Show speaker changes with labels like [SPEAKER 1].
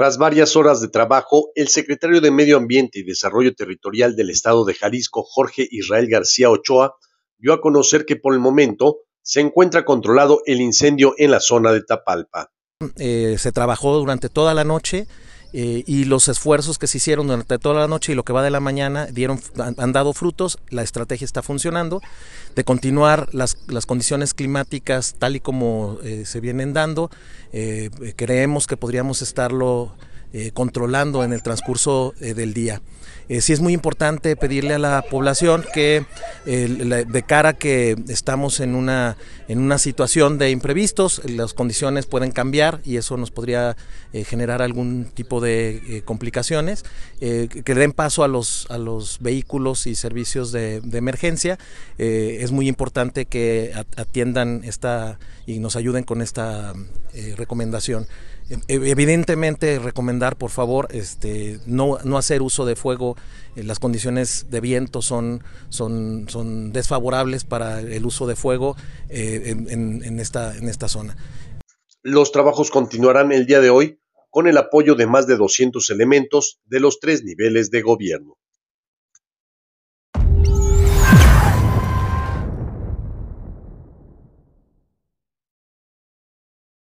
[SPEAKER 1] Tras varias horas de trabajo, el secretario de Medio Ambiente y Desarrollo Territorial del Estado de Jalisco, Jorge Israel García Ochoa, dio a conocer que por el momento se encuentra controlado el incendio en la zona de Tapalpa.
[SPEAKER 2] Eh, se trabajó durante toda la noche eh, y los esfuerzos que se hicieron durante toda la noche y lo que va de la mañana dieron, han dado frutos, la estrategia está funcionando, de continuar las, condiciones climáticas tal y como eh, se vienen dando, eh, creemos que podríamos estarlo eh, controlando en el transcurso eh, del día. Eh, sí es muy importante pedirle a la población que de cara que estamos en una, en una situación de imprevistos, las condiciones pueden cambiar y eso nos podría generar algún tipo de complicaciones, que den paso a los, a los vehículos y servicios de, de emergencia. es muy importante que atiendan esta y nos ayuden con esta recomendación. Evidentemente recomendamos dar, por favor, este, no, hacer uso de fuego. Eh, las condiciones de viento son, son, son desfavorables para el uso de fuego eh, en, esta, en esta zona.
[SPEAKER 1] Los trabajos continuarán el día de hoy con el apoyo de más de 200 elementos de los tres niveles de gobierno.